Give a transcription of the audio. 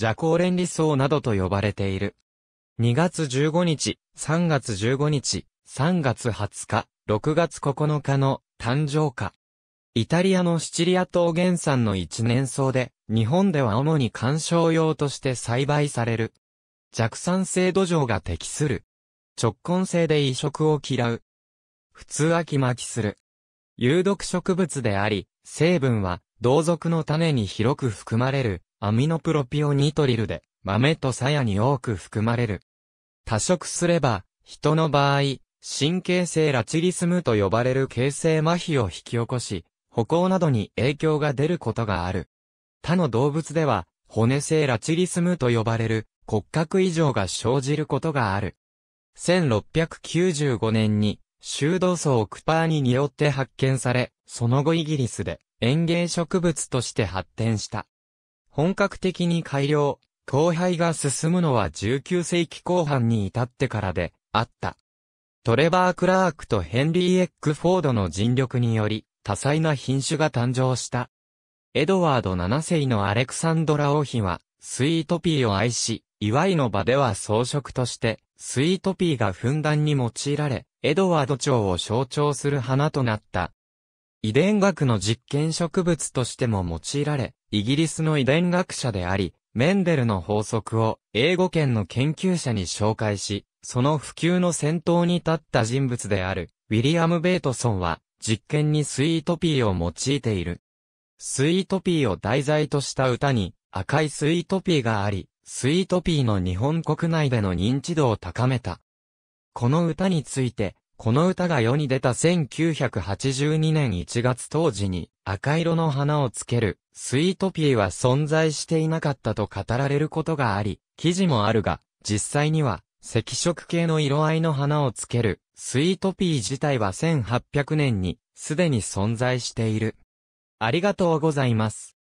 邪行連理想などと呼ばれている。2月15日、3月15日、3月20日、6月9日の誕生花。イタリアのシチリア島原産の一年草で、日本では主に観賞用として栽培される。弱酸性土壌が適する。直根性で移植を嫌う。普通秋巻きする。有毒植物であり、成分は同族の種に広く含まれるアミノプロピオニトリルで、豆と鞘に多く含まれる。多色すれば、人の場合、神経性ラチリスムと呼ばれる形成麻痺を引き起こし、歩行などに影響が出ることがある。他の動物では、骨性ラチリスムと呼ばれる骨格異常が生じることがある。1695年に、修道層クパーニによって発見され、その後イギリスで園芸植物として発展した。本格的に改良、荒廃が進むのは19世紀後半に至ってからで、あった。トレバー・クラークとヘンリー・エッグ・フォードの尽力により、多彩な品種が誕生した。エドワード7世のアレクサンドラ王妃は、スイートピーを愛し、祝いの場では装飾として、スイートピーがふんだんに用いられ、エドワード朝を象徴する花となった。遺伝学の実験植物としても用いられ、イギリスの遺伝学者であり、メンデルの法則を英語圏の研究者に紹介し、その普及の先頭に立った人物である、ウィリアム・ベートソンは、実験にスイートピーを用いている。スイートピーを題材とした歌に、赤いスイートピーがあり、スイートピーの日本国内での認知度を高めた。この歌について、この歌が世に出た1982年1月当時に赤色の花をつけるスイートピーは存在していなかったと語られることがあり、記事もあるが、実際には赤色系の色合いの花をつけるスイートピー自体は1800年にすでに存在している。ありがとうございます。